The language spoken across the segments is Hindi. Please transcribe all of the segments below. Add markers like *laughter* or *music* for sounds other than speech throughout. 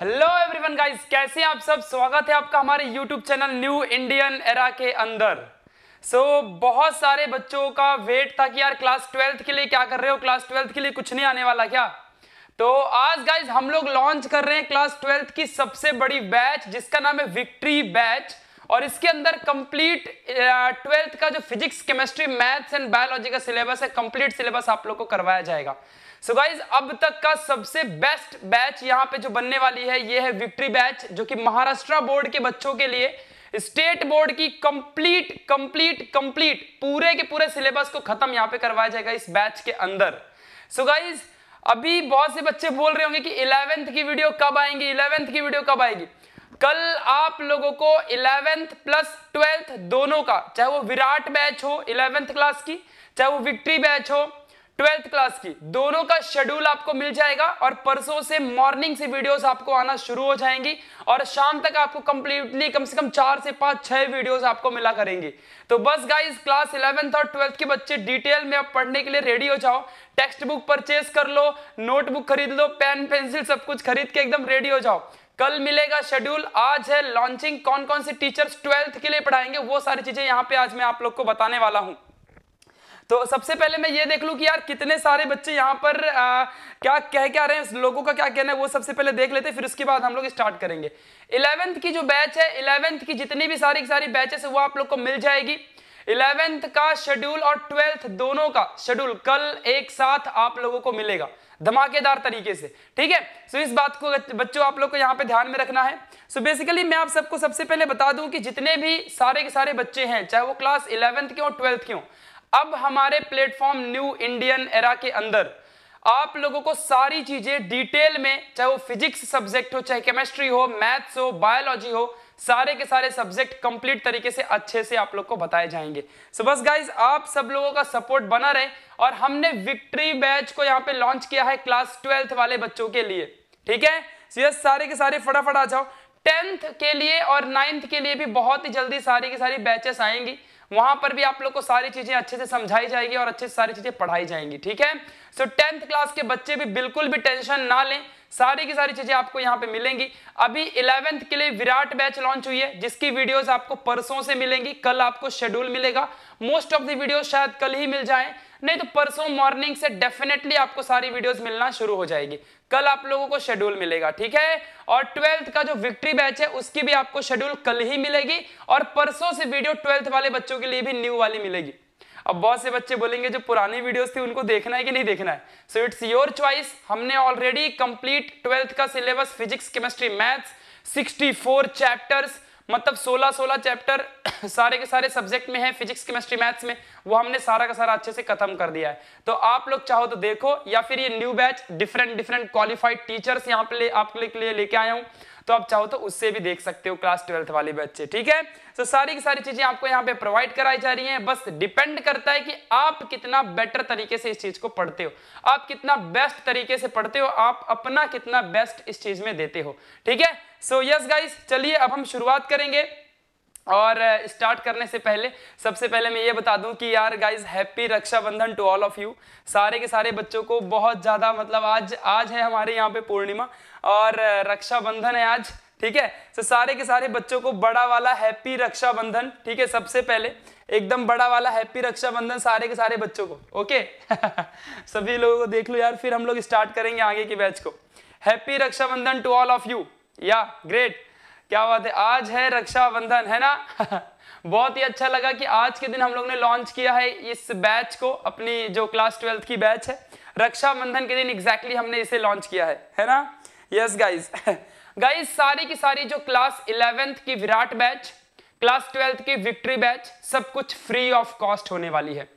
हेलो एवरीवन गाइस कैसे हैं आप सब स्वागत है आपका हमारे YouTube channel new Indian era के अंदर सो so, बहुत सारे बच्चों का वेट था कि यार क्लास ट्वेल्थ के लिए क्या कर रहे हो क्लास ट्वेल्थ के लिए कुछ नहीं आने वाला क्या तो आज गाइज हम लोग लॉन्च कर रहे हैं क्लास ट्वेल्थ की सबसे बड़ी बैच जिसका नाम है विक्ट्री बैच और इसके अंदर कंप्लीट ट्वेल्थ का जो physics chemistry maths and biology का सिलेबस है कंप्लीट सिलेबस आप लोग को करवाया जाएगा सो so गाइज अब तक का सबसे बेस्ट बैच यहाँ पे जो बनने वाली है ये है विक्ट्री बैच जो कि महाराष्ट्र बोर्ड के बच्चों के लिए स्टेट बोर्ड की कंप्लीट कंप्लीट कंप्लीट पूरे के पूरे सिलेबस को खत्म यहाँ पे करवाया जाएगा इस बैच के अंदर सो so गाइज अभी बहुत से बच्चे बोल रहे होंगे कि इलेवेंथ की वीडियो कब आएंगी इलेवेंथ की वीडियो कब आएगी कल आप लोगों को इलेवेंथ प्लस ट्वेल्थ दोनों का चाहे वो विराट बैच हो इलेवेंथ क्लास की चाहे वो विक्ट्री बैच हो ट्वेल्थ क्लास की दोनों का शेड्यूल आपको मिल जाएगा और परसों से मॉर्निंग से वीडियोस आपको आना शुरू हो जाएंगी और शाम तक आपको कंप्लीटली कम से कम चार से पांच छह वीडियोस आपको मिला करेंगे तो बस गाइस क्लास इलेवेंथ और ट्वेल्थ के बच्चे डिटेल में आप पढ़ने के लिए रेडी हो जाओ टेक्स्ट बुक परचेज कर लो नोटबुक खरीद लो पेन पेंसिल सब कुछ खरीद के एकदम रेडी हो जाओ कल मिलेगा शेड्यूल आज है लॉन्चिंग कौन कौन से टीचर्स ट्वेल्थ के लिए पढ़ाएंगे वो सारी चीजें यहाँ पे आज मैं आप लोग को बताने वाला हूँ तो सबसे पहले मैं ये देख लूँ कि यार कितने सारे बच्चे यहाँ पर आ, क्या कह क्या रहे हैं लोगों का क्या कहना है वो सबसे पहले देख लेते फिर उसके बाद हम लोग स्टार्ट करेंगे इलेवेंथ की जो बैच है इलेवेंथ की जितनी भी सारी सारी बैचेस है वो आप लोग को मिल जाएगी इलेवेंथ का शेड्यूल और ट्वेल्थ दोनों का शेड्यूल कल एक साथ आप लोगों को मिलेगा धमाकेदार तरीके से ठीक है सो इस बात को बच्चों आप लोग को यहाँ पे ध्यान में रखना है सो बेसिकली मैं आप सबको सबसे पहले बता दूं कि जितने भी सारे के सारे बच्चे हैं चाहे वो क्लास इलेवेंथ के हो ट्वेल्थ के हों अब हमारे प्लेटफॉर्म न्यू इंडियन एरा के अंदर आप लोगों को सारी चीजें डिटेल में चाहे वो फिजिक्स सब्जेक्ट हो चाहे केमिस्ट्री हो मैथ्स हो बायोलॉजी हो सारे के सारे सब्जेक्ट कंप्लीट तरीके से अच्छे से आप लोग को बताए जाएंगे सो बस गाइज आप सब लोगों का सपोर्ट बना रहे और हमने विक्ट्री बैच को यहाँ पे लॉन्च किया है क्लास ट्वेल्थ वाले बच्चों के लिए ठीक है सो यस सारे के सारे फटाफट आ जाओ टेंथ के लिए और नाइन्थ के लिए भी बहुत ही जल्दी सारी की सारी बैचेस आएंगी वहां पर भी आप लोग को सारी चीजें अच्छे से समझाई जाएगी और अच्छे से सारी चीजें पढ़ाई जाएंगी ठीक है सो टेंथ क्लास के बच्चे भी बिल्कुल भी टेंशन ना लें सारी की सारी चीजें आपको यहां पे मिलेंगी अभी इलेवेंथ के लिए विराट बैच लॉन्च हुई है जिसकी वीडियोस आपको परसों से मिलेंगी कल आपको शेड्यूल मिलेगा मोस्ट ऑफ दीडियो शायद कल ही मिल जाए नहीं तो परसों मॉर्निंग से डेफिनेटली आपको सारी वीडियोस मिलना शुरू हो जाएगी कल आप लोगों को शेड्यूल मिलेगा ठीक है और ट्वेल्थ का जो विक्ट्री बैच है उसकी भी आपको शेड्यूल कल ही मिलेगी और परसों से वीडियो ट्वेल्थ वाले बच्चों के लिए भी न्यू वाली मिलेगी अब बहुत से बच्चे बोलेंगे जो पुरानी वीडियोस थी उनको देखना है कि नहीं देखना है सो इट्स योर चॉइस हमने ऑलरेडी कंप्लीट ट्वेल्थ का syllabus physics chemistry maths 64 chapters मतलब 16 16 चैप्टर *coughs* सारे के सारे सब्जेक्ट में है फिजिक्स केमिस्ट्री मैथ्स में वो हमने सारा का सारा अच्छे से खत्म कर दिया है तो आप लोग चाहो तो देखो या फिर ये new batch different different qualified teachers यहाँ पे आपके लिए लेके आया हूँ तो आप चाहो तो उससे भी देख सकते हो क्लास ट्वेल्थ वाले बच्चे ठीक है तो सारी की सारी चीजें आपको यहाँ पे प्रोवाइड कराई जा रही हैं बस डिपेंड करता है कि आप कितना बेटर तरीके से इस चीज को पढ़ते हो आप कितना बेस्ट तरीके से पढ़ते हो आप अपना कितना बेस्ट इस चीज में देते हो ठीक है सो यस गाइस चलिए अब हम शुरुआत करेंगे और स्टार्ट करने से पहले सबसे पहले मैं ये बता दूं कि यार guys happy Rakshabandhan to all of you सारे के सारे बच्चों को बहुत ज़्यादा मतलब आज आज है हमारे यहाँ पे पूर्णिमा और रक्षाबंधन है आज ठीक है तो सारे के सारे बच्चों को बड़ा वाला हैप्पी रक्षाबंधन ठीक है सबसे पहले एकदम बड़ा वाला हैप्पी रक्षाबंधन सारे के सारे बच्चों को ओके *laughs* सभी लोगों को देख लो यार फिर हम लोग स्टार्ट करेंगे आगे के बैच को happy Rakshabandhan to all of you या ग्रेट क्या बात है आज है रक्षाबंधन है ना *laughs* बहुत ही अच्छा लगा कि आज के दिन हम लोग ने लॉन्च किया है इस बैच को अपनी जो क्लास ट्वेल्थ की बैच है रक्षाबंधन के दिन एग्जैक्टली हमने इसे लॉन्च किया है है ना यस गाइज गाइज सारी की सारी जो क्लास इलेवेंथ की विराट बैच क्लास ट्वेल्थ की विक्ट्री बैच सब कुछ फ्री ऑफ कॉस्ट होने वाली है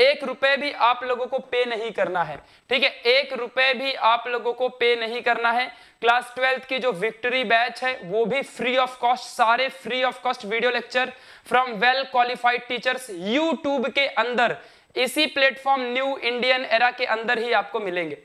एक रुपए भी आप लोगों को पे नहीं करना है ठीक है एक रुपए भी आप लोगों को पे नहीं करना है क्लास ट्वेल्थ की जो विक्ट्री बैच है वो भी फ्री ऑफ कॉस्ट सारे free of cost video lecture from well qualified teachers YouTube के अंदर इसी प्लेटफॉर्म न्यू इंडियन एरा के अंदर ही आपको मिलेंगे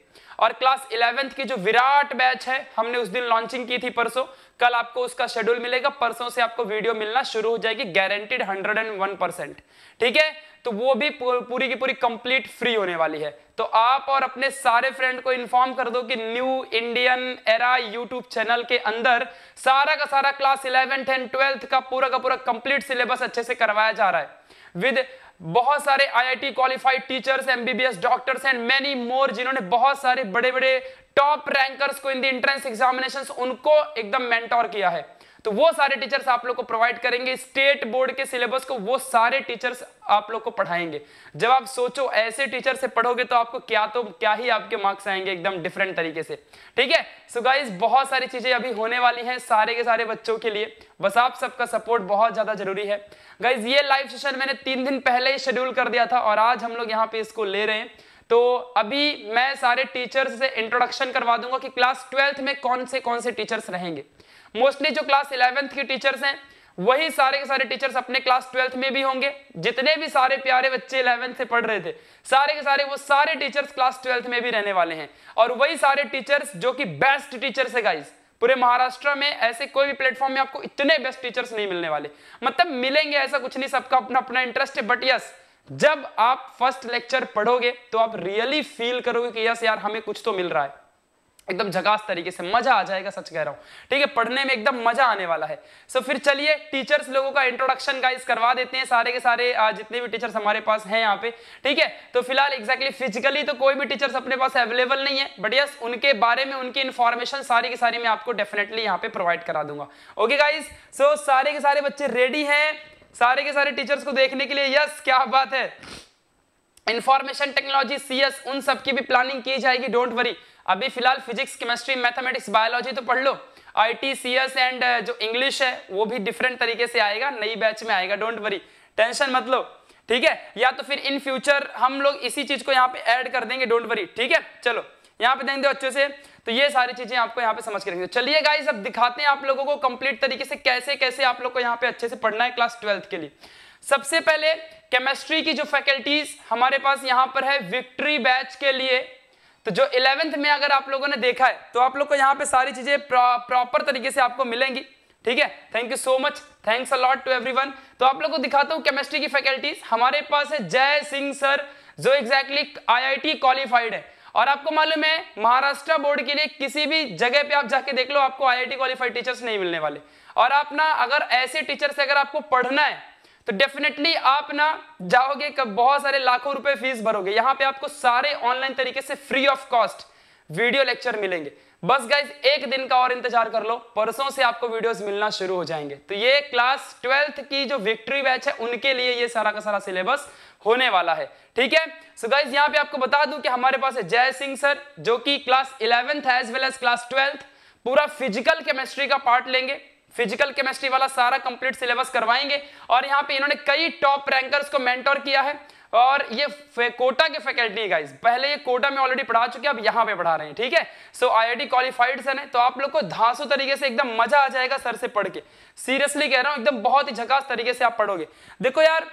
और क्लास इलेवेंथ की जो विराट बैच है हमने उस दिन लॉन्चिंग की थी परसों कल आपको उसका शेड्यूल मिलेगा परसों से आपको वीडियो मिलना शुरू हो जाएगी गारंटेड 101 परसेंट ठीक है तो वो भी पूरी की पूरी कंप्लीट फ्री होने वाली है तो आप और अपने सारे फ्रेंड को इन्फॉर्म कर दो कि new Indian era YouTube channel के अंदर सारा का सारा क्लास इलेवेंथ एंड ट्वेल्थ का पूरा का पूरा कंप्लीट सिलेबस अच्छे से करवाया जा रहा है विद बहुत सारे IIT qualified teachers MBBS doctors and many more जिन्होंने बहुत सारे बड़े बड़े टॉप रैंकर्स को इन द एंट्रेंस एग्जामिनेशन उनको एकदम मेंटोर किया है तो वो सारे टीचर्स आप लोग को प्रोवाइड करेंगे स्टेट बोर्ड के सिलेबस को वो सारे टीचर्स आप लोग को पढ़ाएंगे जब आप सोचो ऐसे टीचर से पढ़ोगे तो आपको क्या तो क्या ही आपके मार्क्स आएंगे एकदम डिफरेंट तरीके से ठीक है सो गाइज बहुत सारी चीजें अभी होने वाली हैं सारे के सारे बच्चों के लिए बस आप सबका सपोर्ट बहुत ज्यादा जरूरी है गाइज ये लाइव सेशन मैंने तीन दिन पहले ही शेड्यूल कर दिया था और आज हम लोग यहाँ पे इसको ले रहे हैं तो अभी मैं सारे टीचर्स से इंट्रोडक्शन करवा दूंगा कि क्लास ट्वेल्थ में कौन से कौन से टीचर्स रहेंगे मोस्टली जो क्लास इलेवेंथ के टीचर्स हैं वही सारे के सारे टीचर्स अपने क्लास ट्वेल्थ में भी होंगे जितने भी सारे प्यारे बच्चे इलेवेंथ से पढ़ रहे थे सारे के सारे वो सारे टीचर्स क्लास ट्वेल्थ में भी रहने वाले हैं और वही सारे टीचर्स जो कि बेस्ट टीचर्स है गाइज पूरे महाराष्ट्र में ऐसे कोई भी प्लेटफॉर्म में आपको इतने बेस्ट टीचर्स नहीं मिलने वाले मतलब मिलेंगे ऐसा कुछ नहीं सबका अपना अपना इंटरेस्ट है बट यस जब आप फर्स्ट लेक्चर पढ़ोगे तो आप रियली फील करोगे कि यस यार हमें कुछ तो मिल रहा है एकदम झकास तरीके से मजा आ जाएगा सच कह रहा हूं ठीक है पढ़ने में एकदम मजा आने वाला है सो फिर चलिए टीचर्स लोगों का इंट्रोडक्शन गाइस करवा देते हैं सारे के सारे जितने भी टीचर्स हमारे पास हैं यहाँ पे ठीक है तो फिलहाल एक्जैक्टली फिजिकली तो कोई भी टीचर्स अपने पास अवेलेबल नहीं है बट यस उनके बारे में उनकी इन्फॉर्मेशन सारी के सारी मैं आपको डेफिनेटली यहाँ पे प्रोवाइड करा दूंगा ओके गाइज सो सारे के सारे बच्चे रेडी है सारे के सारे टीचर्स को देखने के लिए यस क्या बात है इंफॉर्मेशन टेक्नोलॉजी सीएस उन सब की भी प्लानिंग की जाएगी डोंट वरी अभी फिलहाल फिजिक्स केमिस्ट्री मैथमेटिक्स बायोलॉजी तो पढ़ लो I T C S and जो इंग्लिश है वो भी डिफरेंट तरीके से आएगा नई बैच में आएगा डोंट वरी टेंशन मत लो ठीक है या तो फिर इन फ्यूचर हम लोग इसी चीज को यहाँ पे ऐड कर देंगे डोंट वरी ठीक है चलो यहाँ पे देंगे अच्छे से तो ये सारी चीजें आपको यहाँ पे समझ के रखेंगे चलिए गाइस अब दिखाते हैं आप लोगों को कंप्लीट तरीके से कैसे कैसे आप लोग को यहाँ पे अच्छे से पढ़ना है क्लास ट्वेल्थ के लिए सबसे पहले केमिस्ट्री की जो फैकल्टीज हमारे पास यहाँ पर है विक्ट्री बैच के लिए तो जो इलेवेंथ में अगर आप लोगों ने देखा है तो आप लोग को यहाँ पे सारी चीजें प्रॉपर तरीके से आपको मिलेंगी ठीक है thank you so much thanks a lot to everyone तो आप लोग को दिखाता हूँ केमिस्ट्री की फैकल्टीज हमारे पास है जय सिंह सर जो एग्जैक्टली टी क्वालिफाइड है और आपको मालूम है महाराष्ट्र बोर्ड के लिए किसी भी जगह पे आप जाके देख लो आपको टी क्वालिफाइड टीचर्स नहीं मिलने वाले और आप ना अगर ऐसे टीचर से अगर आपको पढ़ना है तो डेफिनेटली आप ना जाओगे कब बहुत सारे लाखों रुपए फीस भरोगे यहां पे आपको सारे ऑनलाइन तरीके से free of cost video lecture मिलेंगे बस गाइज एक दिन का और इंतजार कर लो परसों से आपको वीडियोस मिलना शुरू हो जाएंगे तो ये क्लास ट्वेल्थ की जो विक्ट्री बैच है उनके लिए ये सारा का सारा सिलेबस होने वाला है ठीक है सो गाइज यहाँ पे आपको बता दूं कि हमारे पास है जय सिंह सर जो कि क्लास इलेवेंथ है as well as class twelfth पूरा फिजिकल केमिस्ट्री का पार्ट लेंगे फिजिकल केमिस्ट्री वाला सारा कंप्लीट सिलेबस करवाएंगे और यहाँ पे इन्होंने कई टॉप रैंकर्स को मेंटोर किया है और ये कोटा के फैकल्टी गाइस पहले ये कोटा में ऑलरेडी पढ़ा चुके अब यहाँ पे पढ़ा रहे हैं ठीक है सो आईआईटी क्वालिफाइड सन है तो आप लोग को धांसू तरीके से एकदम मजा आ जाएगा सर से पढ़ के सीरियसली कह रहा हूँ एकदम बहुत ही झकास तरीके से आप पढ़ोगे देखो यार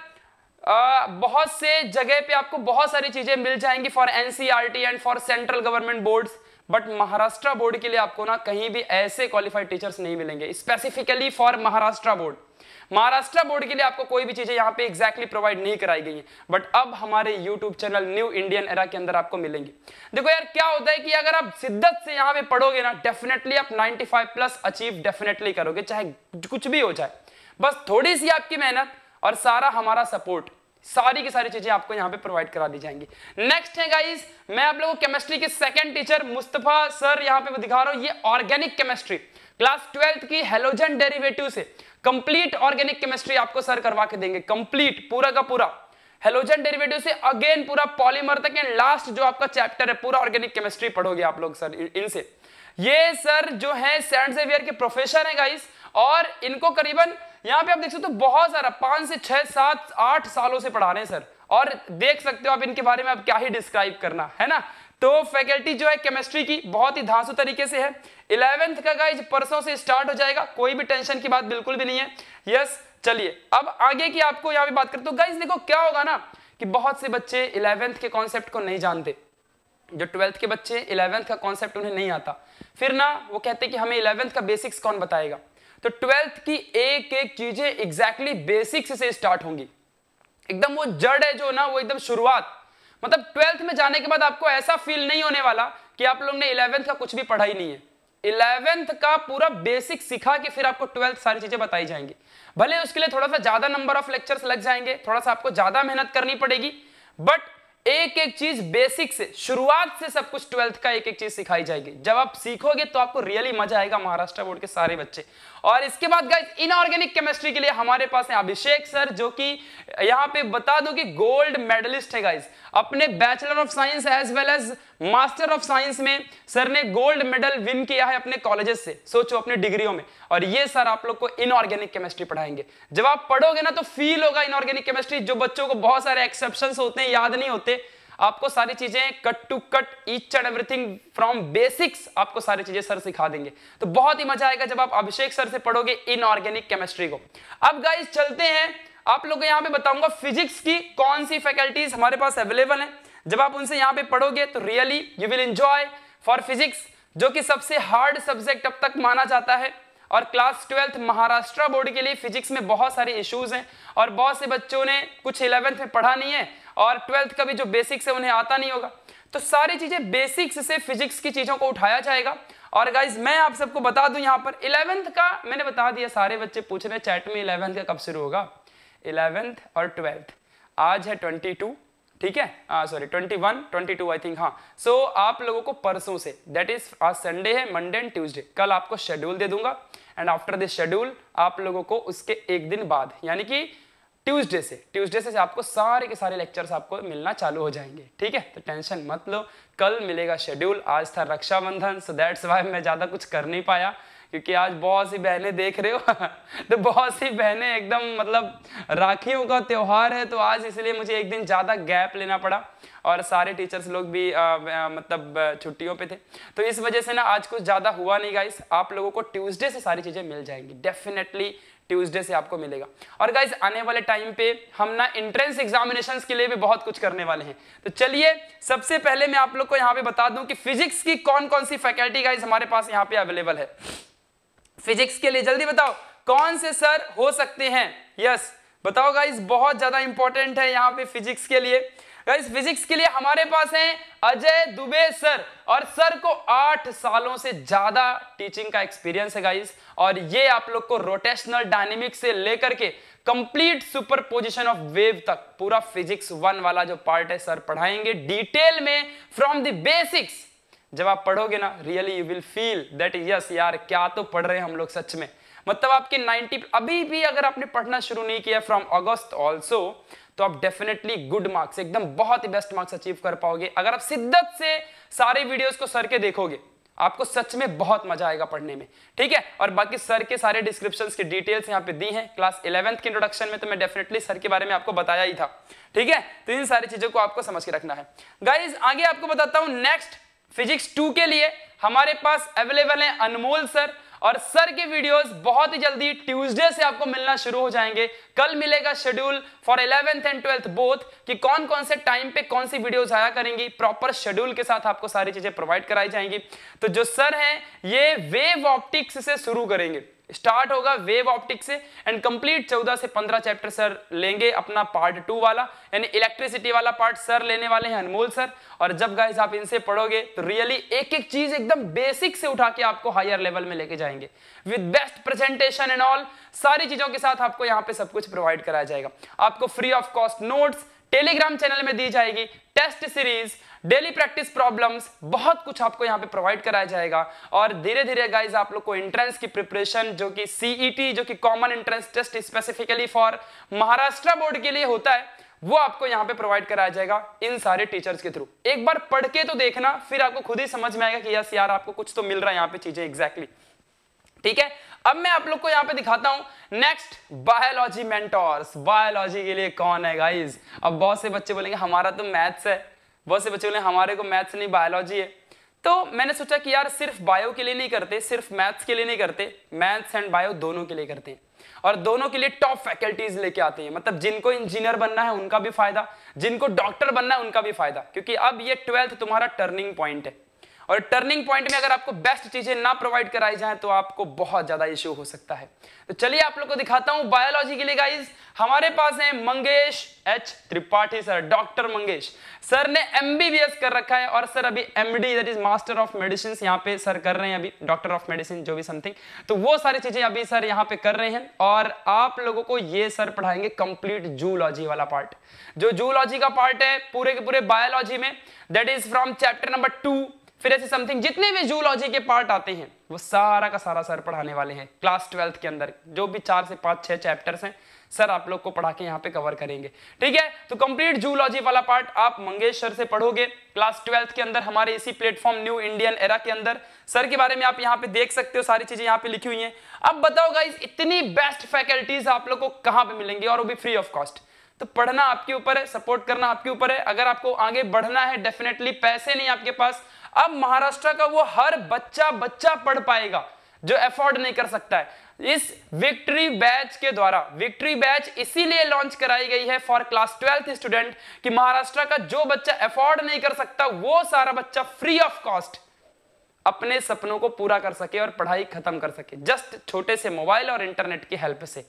आ, बहुत से जगह पे आपको बहुत सारी चीजें मिल जाएंगी for NCERT and for central government boards but Maharashtra board के लिए आपको ना कहीं भी ऐसे क्वालिफाइड टीचर्स नहीं मिलेंगे specifically for Maharashtra board Maharashtra board के लिए आपको कोई भी चीजें यहाँ पे एक्जैक्टली प्रोवाइड नहीं कराई गई है बट अब हमारे YouTube channel new Indian era के अंदर आपको मिलेंगे देखो यार क्या होता है कि अगर आप शिद्दत से यहाँ पे पढ़ोगे ना डेफिनेटली आप 95 प्लस अचीव डेफिनेटली करोगे चाहे कुछ भी हो जाए बस थोड़ी सी आपकी मेहनत और सारा हमारा सपोर्ट सारी की सारी चीजें आपको यहाँ पे प्रोवाइड करा दी जाएंगी नेक्स्ट है गाइस मैं आप लोगों को केमिस्ट्री के सेकंड टीचर मुस्तफा सर यहाँ पे दिखा रहा हूँ ये ऑर्गेनिक केमिस्ट्री क्लास ट्वेल्थ की हेलोजन डेरिवेटिव से कंप्लीट ऑर्गेनिक केमिस्ट्री आपको सर करवा के देंगे कंप्लीट पूरा का पूरा हेलोजन डेरिवेटिव से अगेन पूरा पॉलीमर तक एंड लास्ट जो आपका चैप्टर है पूरा ऑर्गेनिक केमिस्ट्री पढ़ोगे आप लोग सर इनसे ये सर जो है सेंट जेवियर के प्रोफेसर है गाइस और इनको करीबन यहाँ पे आप देख सकते हो बहुत सारा पांच से छह सात आठ सालों से पढ़ा रहे हैं सर और देख सकते हो आप इनके बारे में आप क्या ही डिस्क्राइब करना है ना तो फैकल्टी जो है केमिस्ट्री की बहुत ही धांसू तरीके से है इलेवेंथ का गाइज परसों से स्टार्ट हो जाएगा कोई भी टेंशन की बात बिल्कुल भी नहीं है यस चलिए अब आगे की आपको यहाँ पे बात करते हो गाइज देखो क्या होगा ना कि बहुत से बच्चे इलेवेंथ के कॉन्सेप्ट को नहीं जानते जो ट्वेल्थ के बच्चे इलेवेंथ का कॉन्सेप्ट उन्हें नहीं आता फिर ना वो कहते कि हमें इलेवेंथ का बेसिक्स कौन बताएगा तो ट्वेल्थ की एक एक चीजें एग्जैक्टली बेसिक्स से स्टार्ट होंगी एकदम वो जड़ है जो ना वो एकदम शुरुआत मतलब ट्वेल्थ में जाने के बाद आपको ऐसा फील नहीं होने वाला कि आप लोग ने इलेवेंथ का कुछ भी पढ़ा ही नहीं है इलेवेंथ का पूरा बेसिक सिखा के फिर आपको ट्वेल्थ सारी चीजें बताई जाएंगी भले उसके लिए थोड़ा सा ज्यादा नंबर ऑफ लेक्चर्स लग जाएंगे थोड़ा सा आपको ज्यादा मेहनत करनी पड़ेगी बट एक एक चीज बेसिक से शुरुआत से सब कुछ ट्वेल्थ का एक एक चीज सिखाई जाएगी जब आप सीखोगे तो आपको रियली मजा आएगा महाराष्ट्र बोर्ड के सारे बच्चे और इसके बाद गाइज इनऑर्गेनिक केमिस्ट्री के लिए हमारे पास है अभिषेक सर जो कि यहाँ पे बता दो कि गोल्ड मेडलिस्ट है गाइज अपने bachelor of science as well as master of science में सर ने गोल्ड मेडल विन किया है अपने कॉलेजेस से सोचो अपने डिग्रियों में और ये सर आप लोग को इनऑर्गेनिक केमिस्ट्री पढ़ाएंगे जब आप पढ़ोगे ना तो फील होगा इनऑर्गेनिक केमिस्ट्री जो बच्चों को बहुत सारे एक्सेप्शन होते हैं याद नहीं होते आपको सारी चीजें cut to cut each and everything from basics आपको सारी चीजें सर सिखा देंगे तो बहुत ही मजा आएगा जब आप अभिषेक सर से पढ़ोगे इनऑर्गेनिक केमिस्ट्री को अब गाइज चलते हैं आप लोग यहाँ पे बताऊंगा फिजिक्स की कौन सी फैकल्टीज हमारे पास अवेलेबल है जब आप उनसे यहाँ पे पढ़ोगे तो really you will enjoy for physics जो कि सबसे हार्ड सब्जेक्ट अब तक माना जाता है और क्लास ट्वेल्थ महाराष्ट्र बोर्ड के लिए फिजिक्स में बहुत सारे इश्यूज हैं और बहुत से बच्चों ने कुछ इलेवेंथ में पढ़ा नहीं है और ट्वेल्थ का भी जो बेसिक्स है उन्हें आता नहीं होगा तो सारी चीज़ें बेसिक्स से फिजिक्स की चीज़ों को उठाया जाएगा और गाइज मैं आप सबको बता दूं यहाँ पर इलेवेंथ का मैंने बता दिया सारे बच्चे पूछ रहे हैं चैट में इलेवेंथ का कब शुरू होगा इलेवेंथ और ट्वेल्थ आज है ट्वेंटी टू ठीक है sorry twenty one twenty two I think हाँ सो so, आप लोगों को परसों से दैट इज आज संडे है मंडे एंड ट्यूसडे कल आपको शेड्यूल दे दूंगा एंड आफ्टर दिस शेड्यूल आप लोगों को उसके एक दिन बाद यानी कि ट्यूजडे से ट्यूजडे से, से आपको सारे के सारे लेक्चर्स आपको मिलना चालू हो जाएंगे ठीक है तो टेंशन मत लो कल मिलेगा शेड्यूल आज था रक्षाबंधन सो दैट्स वाई मैं ज़्यादा कुछ कर नहीं पाया क्योंकि आज बहुत सी बहनें देख रहे हो *laughs* तो बहुत सी बहनें एकदम मतलब राखियों का त्यौहार है तो आज इसलिए मुझे एक दिन ज़्यादा गैप लेना पड़ा और सारे टीचर्स लोग भी आ, आ, मतलब छुट्टियों पे थे तो इस वजह से ना आज कुछ ज़्यादा हुआ नहीं गाइस आप लोगों को ट्यूसडे से सारी चीज़ें मिल जाएंगी डेफिनेटली ट्यूसडे से आपको मिलेगा और गाइज आने वाले टाइम पे हम ना एंट्रेंस एग्जामिनेशन के लिए भी बहुत कुछ करने वाले हैं तो चलिए सबसे पहले मैं आप लोग को यहाँ पे बता दूँ कि फिजिक्स की कौन कौन सी फैकल्टी गाइज हमारे पास यहाँ पे अवेलेबल है फिजिक्स के लिए जल्दी बताओ कौन से सर हो सकते हैं यस बताओ गाइस बहुत ज्यादा इंपॉर्टेंट है यहाँ पे फिजिक्स के लिए गाइस फिजिक्स के लिए हमारे पास हैं अजय दुबे सर और सर को आठ सालों से ज्यादा टीचिंग का एक्सपीरियंस है गाइस और ये आप लोग को रोटेशनल डायनेमिक से लेकर के complete superposition of wave तक पूरा फिजिक्स वन वाला जो पार्ट है सर पढ़ाएंगे डिटेल में फ्रॉम द बेसिक्स जब आप पढ़ोगे ना really you will feel that yes यार क्या तो पढ़ रहे हैं हम लोग सच में मतलब आपके 90 अभी भी अगर आपने पढ़ना शुरू नहीं किया फ्रॉम अगस्त ऑल्सो तो आप डेफिनेटली गुड मार्क्स एकदम बहुत ही बेस्ट मार्क्स अचीव कर पाओगे अगर आप शिद्दत से सारे वीडियोस को सर के देखोगे आपको सच में बहुत मजा आएगा पढ़ने में ठीक है और बाकी सर के सारे डिस्क्रिप्शन की डिटेल्स यहाँ पे दी हैं क्लास इलेवेंथ के इंट्रोडक्शन में तो मैं डेफिनेटली सर के बारे में आपको बताया ही था ठीक है तो इन सारी चीजों को आपको समझ के रखना है गाइज आगे आपको बताता हूँ नेक्स्ट फिजिक्स टू के लिए हमारे पास अवेलेबल है अनमोल सर और सर के वीडियोस बहुत ही जल्दी ट्यूसडे से आपको मिलना शुरू हो जाएंगे कल मिलेगा schedule for eleventh and twelfth both कि कौन कौन से टाइम पे कौन सी वीडियोस आया करेंगी प्रॉपर शेड्यूल के साथ आपको सारी चीजें प्रोवाइड कराई जाएंगी तो जो सर हैं ये वेव ऑप्टिक्स से शुरू करेंगे स्टार्ट होगा वेव ऑप्टिक से एंड कंप्लीट चौदह से पंद्रह चैप्टर सर लेंगे अपना पार्ट टू वाला यानी इलेक्ट्रिसिटी वाला पार्ट सर लेने वाले हैं अनमोल सर और जब गाइस आप इनसे पढ़ोगे तो रियली एक एक चीज एकदम बेसिक से उठा के आपको हायर लेवल में लेके जाएंगे with best presentation and all सारी चीजों के साथ आपको यहाँ पे सब कुछ प्रोवाइड कराया जाएगा आपको free of cost notes Telegram channel में दी जाएगी test series daily practice problems बहुत कुछ आपको यहाँ पे प्रोवाइड कराया जाएगा और धीरे धीरे गाइज आप लोग को एंट्रेंस की प्रिपरेशन जो कि सीईटी e जो कि common entrance test specifically for Maharashtra board के लिए होता है वो आपको यहाँ पे प्रोवाइड कराया जाएगा इन सारे टीचर्स के थ्रू एक बार पढ़ के तो देखना फिर आपको खुद ही समझ में आएगा कि यस यार आपको कुछ तो मिल रहा है यहाँ पे चीजें एग्जैक्टली ठीक है अब मैं आप लोग को यहाँ पे दिखाता हूं नेक्स्ट बायोलॉजी मेंटोर्स बायोलॉजी के लिए कौन है गाइज अब बहुत से बच्चे बोलेंगे हमारा तो मैथ्स है बहुत से बच्चे बोले हमारे को मैथ्स नहीं बायोलॉजी है तो मैंने सोचा कि यार सिर्फ बायो के लिए नहीं करते सिर्फ मैथ्स के लिए नहीं करते मैथ्स एंड बायो दोनों के लिए करते हैं और दोनों के लिए टॉप फैकल्टीज लेके आते हैं मतलब जिनको इंजीनियर बनना है उनका भी फायदा जिनको डॉक्टर बनना है उनका भी फायदा क्योंकि अब ये ट्वेल्थ तुम्हारा टर्निंग पॉइंट है और टर्निंग पॉइंट में अगर आपको बेस्ट चीजें ना प्रोवाइड कराई जाए तो आपको बहुत ज्यादा इश्यू हो सकता है तो चलिए आप लोग को दिखाता हूं बायोलॉजी के लिए गाइज हमारे पास है Mangesh H Tripathi sir doctor Mangesh sir ने एमबीबीएस कर रखा है और सर अभी MD D is master of medicine यहाँ पे सर कर रहे हैं अभी डॉक्टर ऑफ मेडिसिन जो भी समथिंग तो वो सारी चीजें अभी सर यहाँ पे कर रहे हैं और आप लोगों को ये सर पढ़ाएंगे कंप्लीट जूलॉजी वाला पार्ट जो जूलॉजी का पार्ट है पूरे के पूरे बायोलॉजी में that is from chapter number two फिर ऐसे समथिंग जितने भी जूलॉजी के पार्ट आते हैं वो सारा का सारा सर पढ़ाने वाले हैं क्लास ट्वेल्थ के अंदर जो भी चार से पांच छह चैप्टर्स हैं सर आप लोग को पढ़ा के यहाँ पे कवर करेंगे ठीक है तो कंप्लीट जूलॉजी वाला पार्ट आप मंगेश सर से पढ़ोगे क्लास ट्वेल्थ के अंदर हमारे इसी प्लेटफॉर्म न्यू इंडियन एरा के अंदर सर के बारे में आप यहाँ पे देख सकते हो सारी चीजें यहाँ पे लिखी हुई हैं अब बताओ गाइज इतनी बेस्ट फैकल्टीज आप लोग को कहाँ पे मिलेंगी और वो भी फ्री ऑफ कॉस्ट तो पढ़ना आपके ऊपर है सपोर्ट करना आपके ऊपर है अगर आपको आगे बढ़ना है डेफिनेटली पैसे नहीं आपके पास अब महाराष्ट्र का वो हर बच्चा बच्चा पढ़ पाएगा जो एफोर्ड नहीं कर सकता है इस विक्ट्री बैच के द्वारा विक्ट्री बैच इसीलिए लॉन्च कराई गई है फॉर क्लास ट्वेल्थ स्टूडेंट कि महाराष्ट्र का जो बच्चा एफोर्ड नहीं कर सकता वो सारा बच्चा फ्री ऑफ कॉस्ट अपने सपनों को पूरा कर सके और पढ़ाई खत्म कर सके जस्ट छोटे से मोबाइल और इंटरनेट की हेल्प से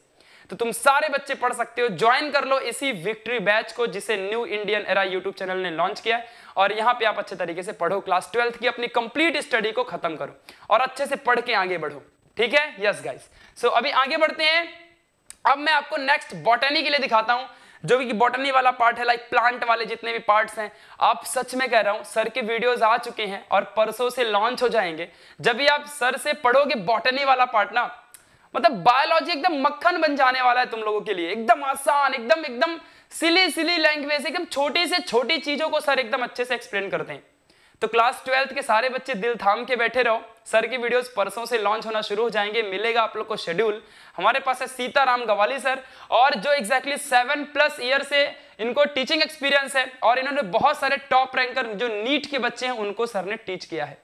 तो तुम सारे बच्चे पढ़ सकते हो ज्वाइन कर लो इसी विक्ट्री बैच को जिसे new Indian era YouTube channel ने लॉन्च किया और यहाँ पे आप अच्छे तरीके से पढ़ो क्लास ट्वेल्थ की अपनी कंप्लीट स्टडी को खत्म करो और अच्छे से पढ़ के आगे बढ़ो ठीक है यस गाइस सो अभी आगे बढ़ते हैं अब मैं आपको नेक्स्ट बॉटनी के लिए दिखाता हूं जो भी बॉटनी वाला पार्ट है लाइक प्लांट वाले जितने भी पार्ट्स हैं आप सच में कह रहा हूं सर के वीडियोस आ चुके हैं और परसों से लॉन्च हो जाएंगे जब भी आप सर से पढ़ोगे बॉटनी वाला पार्ट ना मतलब बायोलॉजी एकदम मक्खन बन जाने वाला है तुम लोगों के लिए एकदम आसान एकदम एकदम सिली सिली लैंग्वेज एकदम छोटी से छोटी चीजों को सर एकदम अच्छे से एक्सप्लेन करते हैं तो क्लास ट्वेल्थ के सारे बच्चे दिल थाम के बैठे रहो सर की वीडियोस परसों से लॉन्च होना शुरू हो जाएंगे मिलेगा आप लोग को शेड्यूल हमारे पास है सीताराम गवाली सर और जो एग्जैक्टली सेवन प्लस ईयर से इनको टीचिंग एक्सपीरियंस है और इन्होंने बहुत सारे टॉप रैंकर जो नीट के बच्चे हैं उनको सर ने टीच किया है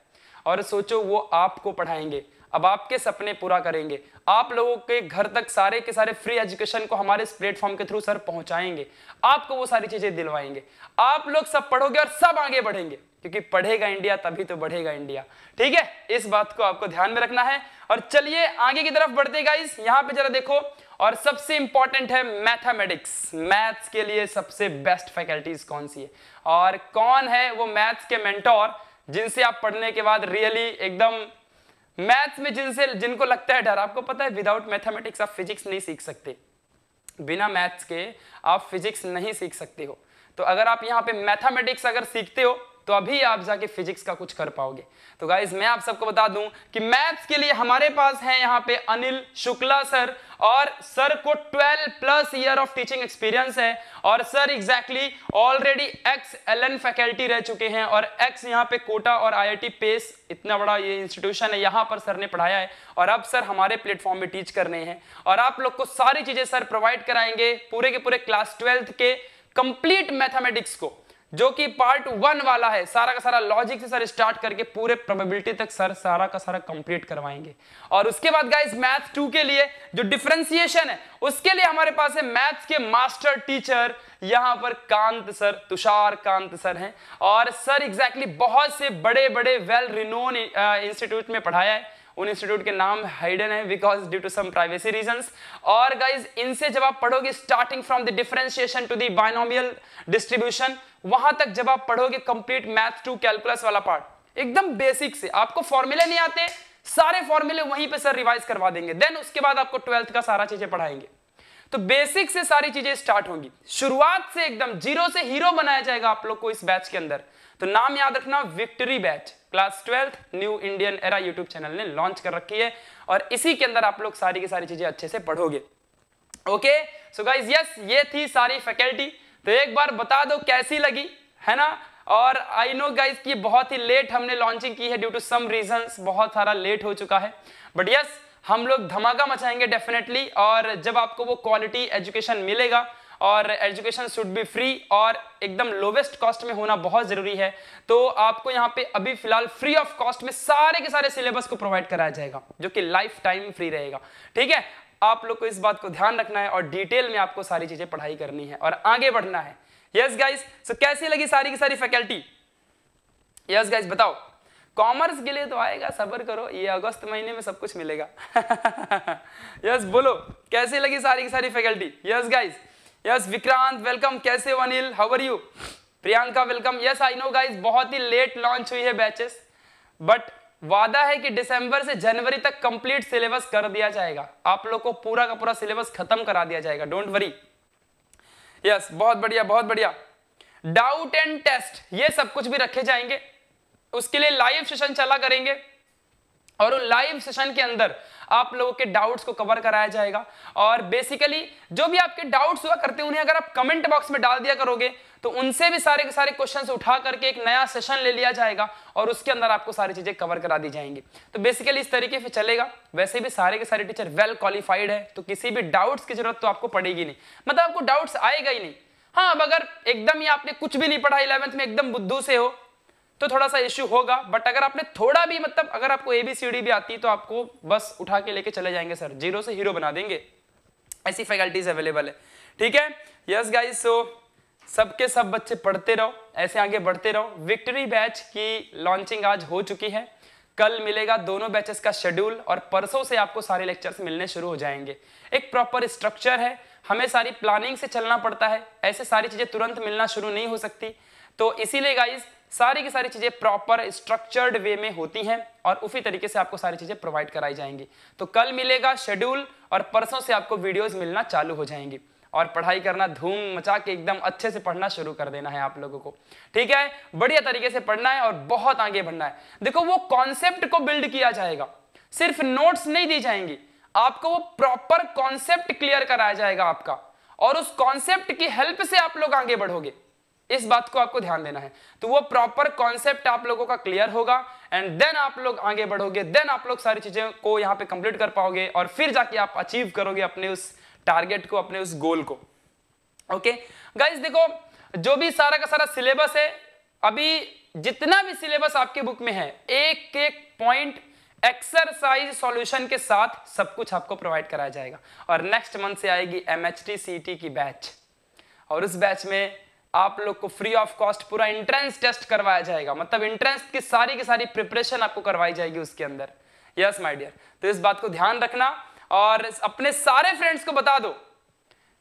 और सोचो वो आपको पढ़ाएंगे अब आपके सपने पूरा करेंगे आप लोगों के घर तक सारे के सारे फ्री एजुकेशन को हमारे इस प्लेटफॉर्म के थ्रू सर पहुंचाएंगे आपको वो सारी चीजें दिलवाएंगे आप लोग सब पढ़ोगे और सब आगे बढ़ेंगे क्योंकि पढ़ेगा इंडिया तभी तो बढ़ेगा इंडिया ठीक है इस बात को आपको ध्यान में रखना है और चलिए आगे की तरफ बढ़ते गाइस यहां पे जरा देखो और सबसे इंपॉर्टेंट है मैथमेटिक्स मैथ्स के लिए सबसे बेस्ट फैकल्टीज कौन सी है और कौन है वो मैथ्स के मेंटोर जिनसे आप पढ़ने के बाद रियली एकदम मैथ्स में जिनसे जिनको लगता है डर आपको पता है विदाउट मैथमेटिक्स आप फिजिक्स नहीं सीख सकते बिना मैथ्स के आप फिजिक्स नहीं सीख सकते हो तो अगर आप यहाँ पे मैथमेटिक्स अगर सीखते हो तो अभी आप जाके फिजिक्स का कुछ कर पाओगे तो गाइज मैं आप सबको बता दूं कि मैथ्स के लिए हमारे पास है यहाँ पे अनिल शुक्ला सर और सर को 12 plus year of teaching experience है और sir exactly already X L faculty रह चुके हैं और एक्स यहाँ पे कोटा और आईआईटी पेस इतना बड़ा ये इंस्टीट्यूशन है यहाँ पर सर ने पढ़ाया है और अब सर हमारे प्लेटफॉर्म में टीच करने हैं और आप लोग को सारी चीजें सर प्रोवाइड कराएंगे पूरे के पूरे क्लास ट्वेल्थ के कंप्लीट मैथमेटिक्स को जो कि पार्ट वन वाला है सारा का सारा लॉजिक से सर स्टार्ट करके पूरे प्रोबेबिलिटी तक सर सारा का सारा कंप्लीट करवाएंगे और उसके बाद गाइस मैथ्स टू के लिए जो डिफरेंसिएशन है उसके लिए हमारे पास है मैथ्स के मास्टर टीचर यहां पर कांत सर तुषार कांत सर हैं और सर एग्जैक्टली exactly बहुत से बड़े बड़े वेल रिनोन इंस्टीट्यूट में पढ़ाया है उन इंस्टीट्यूट के नाम हाइडन है because due to some privacy reasons और गाइज इनसे जब आप पढ़ोगे starting from the differentiation to the binomial distribution वहां तक जब आप पढ़ोगे कंप्लीट मैथ टू कैलकुलस वाला पार्ट एकदम बेसिक से आपको फॉर्मूले नहीं आते सारे फॉर्मूले वहीं पे सर रिवाइज करवा देंगे देन उसके बाद आपको ट्वेल्थ का सारा चीजें पढ़ाएंगे तो बेसिक से सारी चीजें स्टार्ट होंगी शुरुआत से एकदम जीरो से हीरो बनाया जाएगा आप लोग को इस बैच के अंदर तो नाम याद रखना victory batch class twelfth new Indian era YouTube channel ने लॉन्च कर रखी है और इसी के अंदर आप लोग सारी की सारी चीजें अच्छे से पढ़ोगे ओके सो गाइज यस ये थी सारी फैकल्टी तो एक बार बता दो कैसी लगी है ना और आई नो गाइज की बहुत ही लेट हमने लॉन्चिंग की है ड्यू टू सम रीजन बहुत सारा लेट हो चुका है बट यस हम लोग धमाका मचाएंगे डेफिनेटली और जब आपको वो क्वालिटी एजुकेशन मिलेगा और एजुकेशन शुड बी फ्री और एकदम लोवेस्ट कॉस्ट में होना बहुत ज़रूरी है तो आपको यहाँ पे अभी फिलहाल फ्री ऑफ कॉस्ट में सारे के सारे सिलेबस को प्रोवाइड कराया जाएगा जो कि लाइफ टाइम फ्री रहेगा ठीक है आप लोग को इस बात को ध्यान रखना है और डिटेल में आपको सारी चीजें पढ़ाई करनी है और आगे बढ़ना है यस गाइस सो कैसी लगी सारी की सारी फैकल्टी यस गाइस बताओ कॉमर्स के लिए तो आएगा सबर करो ये अगस्त महीने में सब कुछ मिलेगा यस *laughs* yes, बोलो कैसे लगी सारी की सारी faculty yes guys yes Vikrant welcome कैसे हो Anil how are you Priyanka welcome yes I know guys बहुत ही लेट लॉन्च हुई है बैचेस बट वादा है कि दिसंबर से जनवरी तक कंप्लीट सिलेबस कर दिया जाएगा आप लोग को पूरा का पूरा सिलेबस खत्म करा दिया जाएगा डोंट वरी यस बहुत बढ़िया बहुत बढ़िया डाउट एंड टेस्ट ये सब कुछ भी रखे जाएंगे उसके लिए लाइव सेशन चला करेंगे और लाइव सेशन के अंदर आप लोगों के डाउट्स को कवर कराया जाएगा और बेसिकली जो भी आपके डाउट्स हुआ करते उन्हें अगर आप कमेंट बॉक्स में डाल दिया करोगे तो उनसे भी सारे के सारे क्वेश्चन उठा करके एक नया सेशन ले लिया जाएगा और उसके अंदर आपको सारी चीजें कवर करा दी जाएंगी तो बेसिकली इस तरीके से चलेगा वैसे भी सारे के सारे टीचर वेल क्वालिफाइड है तो किसी भी डाउट्स की जरूरत तो आपको पड़ेगी नहीं मतलब आपको डाउट्स आएगा ही नहीं हाँ अब अगर एकदम ही आपने कुछ भी नहीं पढ़ा इलेवंथ में एकदम बुद्धू से हो तो थोड़ा सा इश्यू होगा बट अगर आपने थोड़ा भी मतलब अगर आपको ए बी सी डी भी आती है तो आपको बस उठा के लेके चले जाएंगे सर जीरो से हीरो बना देंगे ऐसी फैकल्टीज अवेलेबल है ठीक है यस गाइस सो सबके सब बच्चे पढ़ते रहो ऐसे आगे बढ़ते रहो विक्ट्री बैच की लॉन्चिंग आज हो चुकी है कल मिलेगा दोनों बैचेस का शेड्यूल और परसों से आपको सारे लेक्चर्स मिलने शुरू हो जाएंगे एक प्रॉपर स्ट्रक्चर है हमें सारी प्लानिंग से चलना पड़ता है ऐसे सारी चीज़ें तुरंत मिलना शुरू नहीं हो सकती तो इसीलिए गाइज सारी की सारी चीज़ें प्रॉपर स्ट्रक्चर्ड वे में होती हैं और उसी तरीके से आपको सारी चीज़ें प्रोवाइड कराई जाएंगी तो कल मिलेगा शेड्यूल और परसों से आपको वीडियोस मिलना चालू हो जाएंगी और पढ़ाई करना धूम मचा के एकदम अच्छे से पढ़ना शुरू कर देना है आप लोगों को ठीक है बढ़िया तरीके से पढ़ना है और बहुत आगे बढ़ना है देखो वो कॉन्सेप्ट को बिल्ड किया जाएगा सिर्फ नोट्स नहीं दी जाएंगी आपको वो प्रॉपर कॉन्सेप्ट क्लियर कराया जाएगा आपका और उस कॉन्सेप्ट की हेल्प से आप लोग आगे बढ़ोगे इस बात को आपको ध्यान देना है तो वो प्रॉपर कॉन्सेप्ट आप लोगों का क्लियर होगा एंड देन आप लोग आगे बढ़ोगे देन आप लोग सारी चीजें को यहाँ पे कंप्लीट कर पाओगे और फिर जाके आप अचीव करोगे अपने उस टारगेट को अपने उस गोल को ओके okay? गाइज देखो जो भी सारा का सारा सिलेबस है अभी जितना भी सिलेबस आपके बुक में है एक एक पॉइंट एक्सरसाइज सॉल्यूशन के साथ सब कुछ आपको प्रोवाइड कराया जाएगा और नेक्स्ट मंथ से आएगी M H T C T की बैच और उस बैच में आप लोग को फ्री ऑफ कॉस्ट पूरा इंट्रेंस टेस्ट करवाया जाएगा मतलब इंट्रेंस की सारी की सारी प्रिपरेशन आपको करवाई जाएगी उसके अंदर यस माय डियर तो इस बात को ध्यान रखना और अपने सारे फ्रेंड्स को बता दो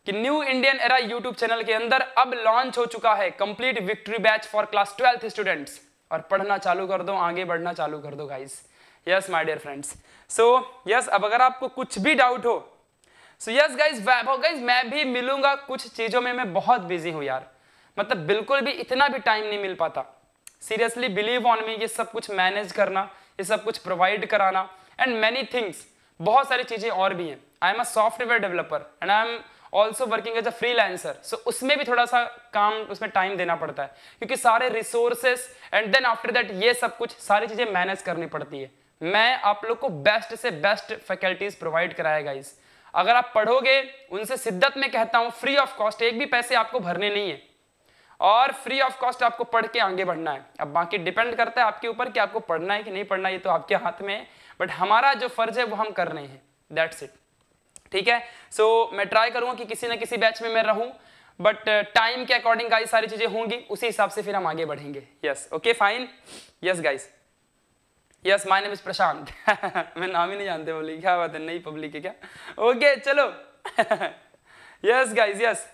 कि new Indian era YouTube channel के अंदर अब लॉन्च हो चुका है complete victory batch for class twelfth students और पढ़ना चालू कर दो आगे बढ़ना चालू कर दो guys yes my dear friends so yes अब अगर आपको कुछ भी डाउट हो so yes guys Vaibhav guys मैं भी मिलूंगा कुछ चीज़ों में मैं बहुत बिजी हूं यार मतलब बिल्कुल भी इतना भी टाइम नहीं मिल पाता सीरियसली बिलीव ऑन मी ये सब कुछ मैनेज करना ये सब कुछ प्रोवाइड कराना एंड मैनी थिंग्स बहुत सारी चीज़ें और भी हैं I am a software developer and I am also working as a freelancer so उसमें भी थोड़ा सा काम उसमें टाइम देना पड़ता है क्योंकि सारे resources and then after that ये सब कुछ सारी चीज़ें मैनेज करनी पड़ती है मैं आप लोग को बेस्ट से बेस्ट फैकल्टीज प्रोवाइड कराएगा इस अगर आप पढ़ोगे उनसे शिद्दत में कहता हूँ फ्री ऑफ कॉस्ट एक भी पैसे आपको भरने नहीं है और फ्री ऑफ कॉस्ट आपको पढ़ के आगे बढ़ना है अब बाकी डिपेंड करता है आपके ऊपर कि आपको पढ़ना है कि नहीं पढ़ना ये तो आपके हाथ में है बट हमारा जो फर्ज है वो हम कर रहे हैं दैट्स इट ठीक है सो so, मैं ट्राई करूंगा कि किसी ना किसी बैच में मैं रहूं बट टाइम uh, के अकॉर्डिंग गाइस सारी चीज़ें होंगी उसी हिसाब से फिर हम आगे बढ़ेंगे yes okay fine yes guys yes my name is Prashant मैं नाम ही नहीं जानते बोली क्या बात है नई पब्लिक है क्या ओके okay, चलो यस गाइस यस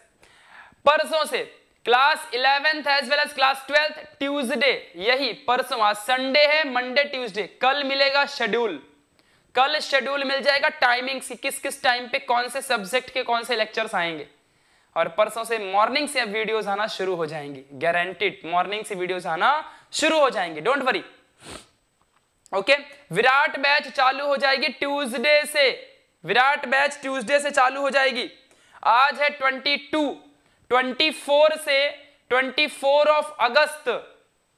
परसों से class eleventh as well as class twelfth Tuesday यही परसों आज संडे है मंडे ट्यूजडे कल मिलेगा शेड्यूल कल शेड्यूल मिल जाएगा टाइमिंग किस किस टाइम पे कौन से सब्जेक्ट के कौन से लेक्चर्स आएंगे और परसों से मॉर्निंग से वीडियोस आना शुरू हो जाएंगी गारंटेड मॉर्निंग से वीडियोस आना शुरू हो जाएंगे don't worry okay Virat batch चालू हो जाएगी ट्यूसडे से विराट बैच ट्यूसडे से चालू हो जाएगी आज है ट्वेंटी टू 24 से 24 ऑफ अगस्त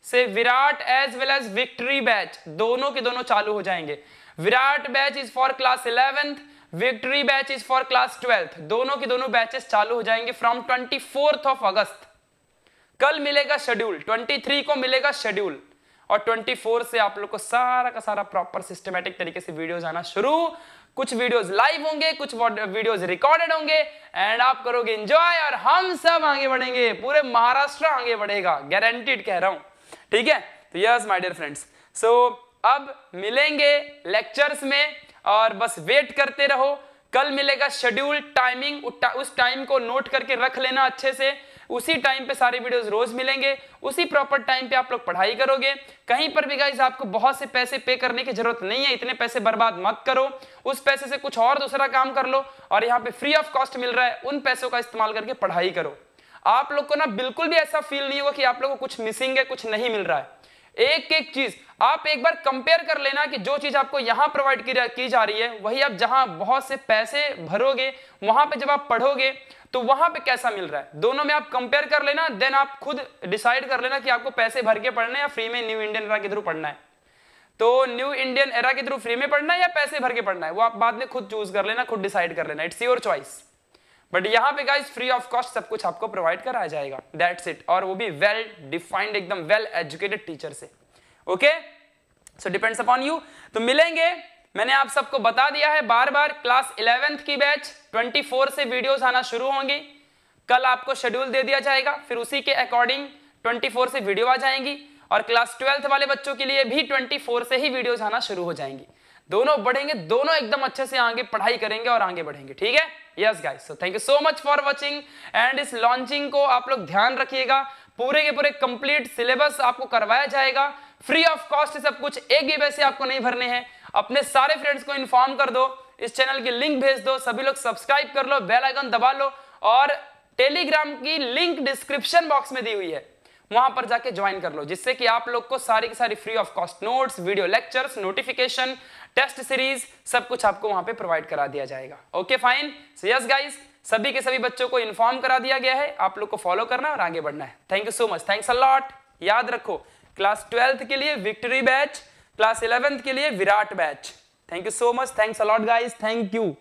से Virat as well as victory batch दोनों के दोनों चालू हो जाएंगे Virat batch is for class eleventh victory batch is for class twelfth दोनों के दोनों बैचेस चालू हो जाएंगे from twenty fourth of August कल मिलेगा शेड्यूल ट्वेंटी थ्री को मिलेगा शेड्यूल और 24 से आप लोग को सारा का सारा प्रॉपर सिस्टमेटिक तरीके से वीडियोज आना शुरू कुछ वीडियोस लाइव होंगे कुछ वीडियोस रिकॉर्डेड होंगे एंड आप करोगे एंजॉय और हम सब आगे बढ़ेंगे पूरे महाराष्ट्र आगे बढ़ेगा गारंटीड कह रहा हूं ठीक है तो yes my dear friends so अब मिलेंगे लेक्चर्स में और बस वेट करते रहो कल मिलेगा शेड्यूल टाइमिंग उस टाइम को नोट करके रख लेना अच्छे से उसी टाइम पे सारे वीडियोस रोज मिलेंगे उसी प्रॉपर टाइम पे आप लोग पढ़ाई करोगे कहीं पर भी गाइज आपको बहुत से पैसे पे करने की जरूरत नहीं है इतने पैसे बर्बाद मत करो उस पैसे से कुछ और दूसरा काम कर लो और यहाँ पे फ्री ऑफ कॉस्ट मिल रहा है उन पैसों का इस्तेमाल करके पढ़ाई करो आप लोग को ना बिल्कुल भी ऐसा फील नहीं होगा कि आप लोग को कुछ मिसिंग है कुछ नहीं मिल रहा है एक एक चीज आप एक बार कंपेयर कर लेना कि जो चीज आपको यहां प्रोवाइड की जा रही है वही आप जहां बहुत से पैसे भरोगे वहां पे जब आप पढ़ोगे तो वहां पे कैसा मिल रहा है दोनों में आप कंपेयर कर लेना देन आप खुद डिसाइड कर लेना कि आपको पैसे भर के पढ़ना है या फ्री में न्यू इंडियन एरा के थ्रू पढ़ना है तो न्यू इंडियन एरा के थ्रू फ्री में पढ़ना है या पैसे भर के पढ़ना है वो आप बाद में खुद चूज कर लेना खुद डिसाइड कर लेना इट्स योर चॉइस बट यहां पे गाइज फ्री ऑफ कॉस्ट सब कुछ आपको प्रोवाइड कराया जाएगा दैट्स इट और वो भी वेल डिफाइंड एकदम वेल एजुकेटेड टीचर से okay so depends upon you तो मिलेंगे मैंने आप सबको बता दिया है बार बार क्लास इलेवेंथ की बैच 24 से वीडियोस आना शुरू होंगी कल आपको शेड्यूल दे दिया जाएगा फिर उसी के अकॉर्डिंग 24 से वीडियो आ जाएंगी और क्लास ट्वेल्थ वाले बच्चों के लिए भी 24 से ही वीडियोस आना शुरू हो जाएंगी दोनों बढ़ेंगे दोनों एकदम अच्छे से आगे पढ़ाई करेंगे और आगे बढ़ेंगे ठीक है yes guys so thank you so much for watching and इस लॉन्चिंग को आप लोग ध्यान रखिएगा पूरे के पूरे कंप्लीट सिलेबस आपको करवाया जाएगा फ्री ऑफ कॉस्ट सब कुछ एक भी पैसे आपको नहीं भरने हैं अपने सारे फ्रेंड्स को इन्फॉर्म कर दो इस चैनल की लिंक भेज दो सभी लोग सब्सक्राइब कर लो बेल आइकन दबा लो और टेलीग्राम की लिंक डिस्क्रिप्शन बॉक्स में दी हुई है वहां पर जाके ज्वाइन कर लो जिससे कि आप लोग को सारी की सारी free of cost notes video lectures notification test series सब कुछ आपको वहां पे प्रोवाइड करा दिया जाएगा okay fine so yes guys सभी के सभी बच्चों को इन्फॉर्म करा दिया गया है आप लोग को फॉलो करना और आगे बढ़ना है thank you so much thanks a lot याद रखो क्लास ट्वेल्थ के लिए विक्ट्री बैच क्लास इलेवेंथ के लिए Virat batch thank you so much thanks a lot guys thank you